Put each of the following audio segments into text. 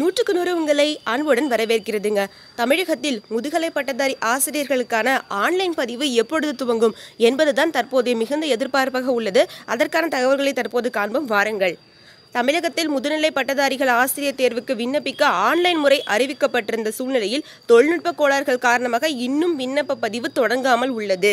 நூற்றுக்கு நூறு உங்களை அன்புடன் வரவேற்கிறதுங்க தமிழகத்தில் முதுகலை பட்டதாரி ஆசிரியர்களுக்கான ஆன்லைன் பதிவு எப்பொழுது துவங்கும் என்பதுதான் தற்போதைய மிகுந்த எதிர்பார்ப்பாக உள்ளது அதற்கான தகவல்களை தற்போது காண்போம் வாருங்கள் தமிழகத்தில் முதுநிலை பட்டதாரிகள் ஆசிரியர் தேர்வுக்கு விண்ணப்பிக்க ஆன்லைன் முறை அறிவிக்கப்பட்டிருந்த சூழ்நிலையில் தொழில்நுட்ப கோளாறுகள் காரணமாக இன்னும் விண்ணப்ப பதிவு தொடங்காமல் உள்ளது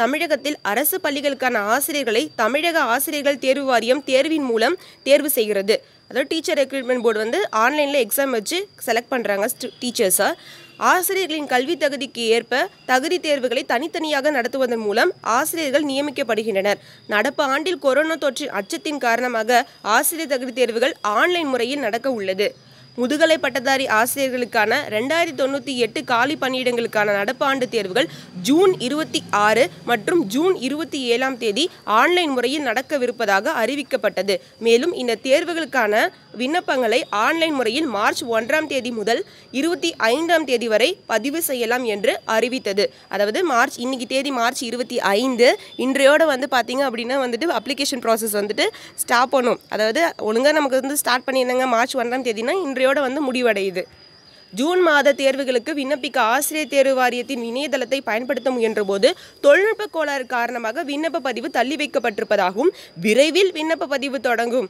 தமிழகத்தில் அரசு பள்ளிகளுக்கான ஆசிரியர்களை தமிழக ஆசிரியர்கள் தேர்வு வாரியம் தேர்வின் மூலம் தேர்வு செய்கிறது அதாவது டீச்சர் ரெக்ரூட்மெண்ட் போர்டு வந்து ஆன்லைனில் எக்ஸாம் வச்சு செலக்ட் பண்ணுறாங்க டீச்சர்ஸாக ஆசிரியர்களின் கல்வி தகுதிக்கு ஏற்ப தகுதி தேர்வுகளை தனித்தனியாக நடத்துவதன் மூலம் ஆசிரியர்கள் நியமிக்கப்படுகின்றனர் நடப்பு ஆண்டில் கொரோனா தொற்றின் அச்சத்தின் காரணமாக ஆசிரியர் தகுதி தேர்வுகள் ஆன்லைன் முறையில் நடக்க உள்ளது முதுகலை பட்டதாரி ஆசிரியர்களுக்கான ரெண்டாயிரத்தி தொண்ணூற்றி எட்டு காலி பணியிடங்களுக்கான நடப்பாண்டு தேர்வுகள் ஜூன் இருபத்தி ஆறு மற்றும் ஜூன் இருபத்தி ஏழாம் தேதி ஆன்லைன் முறையில் நடக்கவிருப்பதாக அறிவிக்கப்பட்டது மேலும் இந்த தேர்வுகளுக்கான விண்ணப்பங்களை ஆன்லைன் முறையில் மார்ச் ஒன்றாம் தேதி முதல் இருபத்தி ஐந்தாம் தேதி வரை பதிவு செய்யலாம் என்று அறிவித்தது அதாவது மார்ச் இன்னைக்கு தேதி மார்ச் இருபத்தி ஐந்து இன்றையோடு வந்து பார்த்திங்க அப்படின்னா வந்துட்டு அப்ளிகேஷன் ப்ராசஸ் வந்துட்டு ஸ்டாப் பண்ணும் அதாவது ஒழுங்காக நமக்கு வந்து ஸ்டார்ட் பண்ணியிருந்தாங்க மார்ச் ஒன்றாம் தேதினா இன்றைய தோல்வியோடு வந்து முடிவடையுது ஜூன் மாத தேர்வுகளுக்கு விண்ணப்பிக்க ஆசிரியர் தேர்வு வாரியத்தின் இணையதளத்தை பயன்படுத்த முயன்ற போது தொழில்நுட்ப கோளாறு காரணமாக விண்ணப்ப பதிவு தள்ளி வைக்கப்பட்டிருப்பதாகவும் விரைவில் விண்ணப்ப பதிவு தொடங்கும்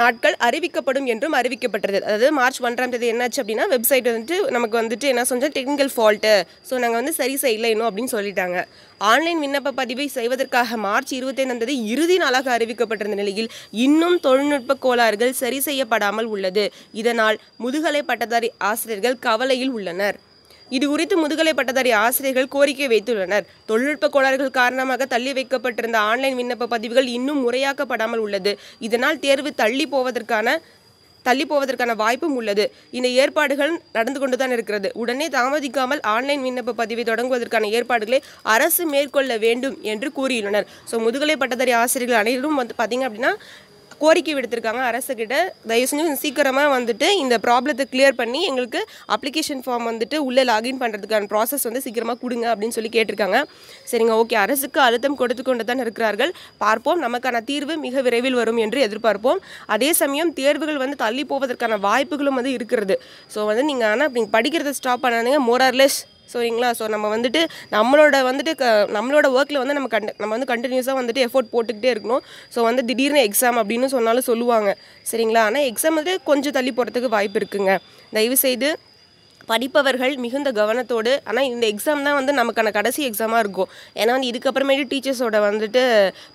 நாட்கள் அறிவிக்கப்படும் என்றும் அறிவிக்கப்பட்டது அதாவது மார்ச் ஒன்றாம் தேதி என்னாச்சு அப்படின்னா வெப்சைட் வந்துட்டு நமக்கு வந்துட்டு என்ன சொன்ன டெக்னிக்கல் ஃபால்ட்டு ஸோ நாங்கள் வந்து சரி செய்யலை இன்னும் அப்படின்னு சொல்லிட்டாங்க ஆன்லைன் விண்ணப்ப பதிவை செய்வதற்காக மார்ச் இருபத்தைந்தாம் தேதி இறுதி நாளாக அறிவிக்கப்பட்டிருந்த நிலையில் இன்னும் தொழில்நுட்ப கோளாறுகள் சரி செய்யப்படாமல் உள்ளது இதனால் முதுகலை பட்டதாரி ஆசிரியர்கள் கவலையில் உள்ளனர் இது குறித்து முதுகலை பட்டதாரி ஆசிரியர்கள் கோரிக்கை வைத்துள்ளனர் தொழில்நுட்ப கோளாறுகள் காரணமாக தள்ளி வைக்கப்பட்டிருந்த ஆன்லைன் விண்ணப்ப பதிவுகள் இன்னும் முறையாக்கப்படாமல் உள்ளது இதனால் தேர்வு தள்ளி போவதற்கான தள்ளி போவதற்கான வாய்ப்பும் உள்ளது இந்த ஏற்பாடுகள் நடந்து கொண்டுதான் இருக்கிறது உடனே தாமதிக்காமல் ஆன்லைன் விண்ணப்ப பதிவை தொடங்குவதற்கான ஏற்பாடுகளை அரசு மேற்கொள்ள வேண்டும் என்று கூறியுள்ளனர் ஸோ முதுகலை பட்டதாரி ஆசிரியர்கள் அனைவரும் வந்து பார்த்தீங்க அப்படின்னா கோரிக்கை விடுத்திருக்காங்க அரசுக்கிட்ட தயவு செஞ்சு சீக்கிரமாக வந்துட்டு இந்த ப்ராப்ளத்தை கிளியர் பண்ணி எங்களுக்கு அப்ளிகேஷன் ஃபார்ம் வந்துட்டு உள்ளே லாகின் பண்ணுறதுக்கான ப்ராசஸ் வந்து சீக்கிரமாக கொடுங்க அப்படின்னு சொல்லி கேட்டிருக்காங்க சரிங்க ஓகே அரசுக்கு அழுத்தம் கொடுத்து கொண்டு தான் இருக்கிறார்கள் பார்ப்போம் நமக்கான தீர்வு மிக விரைவில் வரும் என்று எதிர்பார்ப்போம் அதே சமயம் தேர்வுகள் வந்து தள்ளி போவதற்கான வாய்ப்புகளும் வந்து இருக்கிறது ஸோ வந்து நீங்கள் ஆனால் நீங்கள் படிக்கிறத ஸ்டாப் பண்ணாதீங்க ஆர்லெஸ் சரிங்களா ஸோ நம்ம வந்துட்டு நம்மளோட வந்துட்டு க நம்மளோட ஒர்க்கில் வந்து நம்ம கண்ட நம்ம வந்து கண்டினியூஸாக வந்துட்டு எஃபோர்ட் போட்டுக்கிட்டே இருக்கணும் ஸோ வந்து திடீர்னு எக்ஸாம் அப்படின்னு சொன்னாலும் சொல்லுவாங்க சரிங்களா ஆனால் எக்ஸாம் வந்து கொஞ்சம் தள்ளி போகிறதுக்கு வாய்ப்பு இருக்குங்க தயவுசெய்து படிப்பவர்கள் மிகுந்த கவனத்தோடு ஆனால் இந்த எக்ஸாம் தான் வந்து நமக்கான கடைசி எக்ஸாமாக இருக்கும் ஏன்னா வந்து இதுக்கப்புறமேட்டு டீச்சர்ஸோட வந்துட்டு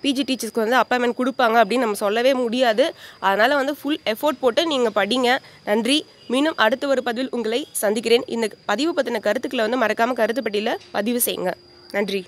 பிஜி டீச்சர்ஸ்க்கு வந்து அப்பாயின்மெண்ட் கொடுப்பாங்க அப்படின்னு நம்ம சொல்லவே முடியாது அதனால் வந்து ஃபுல் எஃபோர்ட் போட்டு நீங்கள் படிங்க நன்றி மீண்டும் அடுத்த ஒரு பதிவில் உங்களை சந்திக்கிறேன் இந்த பதிவு பற்றின கருத்துக்களை வந்து மறக்காமல் கருத்துப்பட்டியில் பதிவு செய்யுங்க நன்றி